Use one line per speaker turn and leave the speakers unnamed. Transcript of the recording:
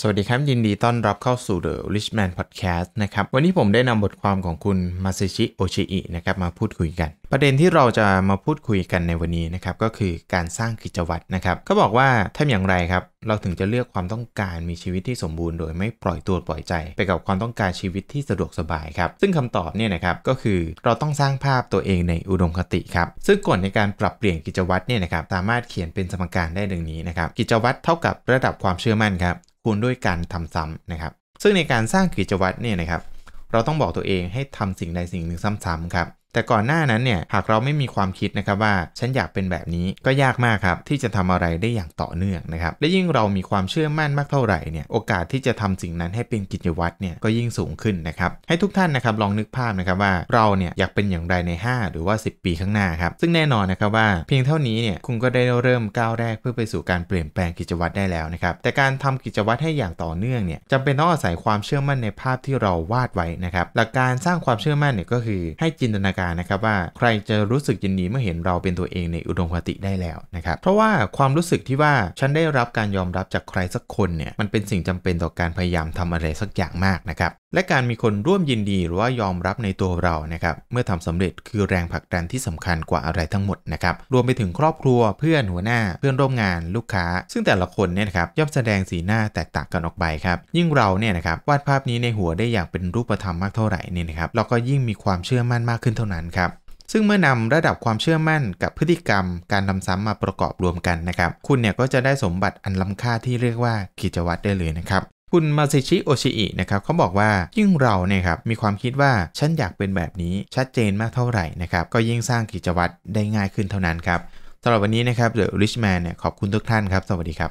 สวัสดีครับ ยินดีต้อนรับเข้าสู่ The Rich Man Podcast นะครับวันนี้ผมได้นำบทความของคุณมาซิชิโอชิอินะครับมาพูดคุยกัน ประเด็นที่เราจะมาพูดคุยกันในวันนี้นะครับก็คือการสร้างกิจวัตรนะครับเขาบอกว่าทำอย่างไรครับเราถึงจะเลือกความต้องการมีชีวิตที่สมบูรณ์โดยไม่ปล่อยตัวปล่อยใจ ไปกับความต้องการชีวิตที่สะดวกสบายครับซึ่งคำตอบเนี่ยนะครับก็คือเราต้องสร้างภาพตัวเองในอุดมคติครับ ซึ่งก่อนในการปรับเปลี่ยนกิจวัตรเนี่ยนะครับสามารถเขียนเป็นสมการได้ดังนี้นะครับ กิจวัตรเท่ากับระดับความเชื่อมั่นครับคูณด้วยการทำซ้ำนะครับ ซึ่งในการสร้างกิจวัตรเนี่ยนะครับ เราต้องบอกตัวเองให้ทำสิ่งใดสิ่งหนึ่งซ้ำๆครับแต่ก่อนหน้านั้นเนี่ย หากเราไม่มีความคิดนะครับว่าฉันอยากเป็นแบบนี้ก็ยากมากครับที่จะทำอะไรได้อย่างต่อเนื่องนะครับ และยิ่งเรามีความเชื่อมั่นมากเท่าไหร่เนี่ยโอกาสที่จะทำสิ่งนั้นให้เป็นกิจวัตรเนี่ยก็ยิ่งสูงขึ้นนะครับให้ทุกท่านนะครับลองนึกภาพนะครับว่าเราเนี่ยอยากเป็นอย่างไรใน 5 หรือว่า10 ปีข้างหน้าครับซึ่งแน่นอนนะครับว่าเพียงเท่านี้เนี่ยคุณก็ได้เริ่มก้าวแรกเพื่อไปสู่การเปลี่ยนแปลงกิจวัตรได้แล้วนะครับแต่การทำกิจวัตรให้อย่างต่อเนื่องเนี่ยจำเป็นต้องอาศัยความเชื่อมั่นในภาพที่เราวาดไว้นะครับหลักการสร้างความเชื่อมั่นเนี่ยก็คือ ให้จินตนาการการนะครับว่าใครจะรู้สึกยินดีเมื่อเห็นเราเป็นตัวเองในอุดมคติได้แล้วนะครับ เพราะว่าความรู้สึกที่ว่าฉันได้รับการยอมรับจากใครสักคนเนี่ยมันเป็นสิ่งจำเป็นต่อการพยายามทำอะไรสักอย่างมากนะครับ และการมีคนร่วมยินดีหรือว่ายอมรับในตัวเรานะครับเมื่อทำสำเร็จคือแรงผลักดันที่สำคัญกว่าอะไรทั้งหมดนะครับรวมไปถึงครอบครัวเพื่อนหัวหน้าเพื่อนร่วมงานลูกค้า ซึ่งแต่ละคนเนี่ยนะครับย่อมแสดงสีหน้าแตกต่างกันออกไปครับยิ่งเราเนี่ยนะครับวาดภาพนี้ในหัวได้อย่างเป็นรูปธรรมมากเท่าไหร่นี่นะครับเราก็ยิ่งมีความเชื่อมั่นมากขึ้นเท่าานั้นครับซึ่งเมื่อนำระดับความเชื่อมั่นกับพฤติกรรมการทำซ้ำมาประกอบรวมกันนะครับ คุณเนี่ยก็จะได้สมบัติอันล้าค่าที่เรียกว่ากิจวัตรได้เลยนะครับ คุณมาซิชิโอชิอินะครับเขาบอกว่ายิ่งเราเนี่ยครับมีความคิดว่าฉันอยากเป็นแบบนี้ชัดเจนมากเท่าไหร่นะครับก็ยิ่งสร้างกิจวัตรได้ง่ายขึ้นเท่านั้นครับสำหรับวันนี้นะครับเดอะริชแมนเนี่ยขอบคุณทุกท่านครับ สวัสดีครับ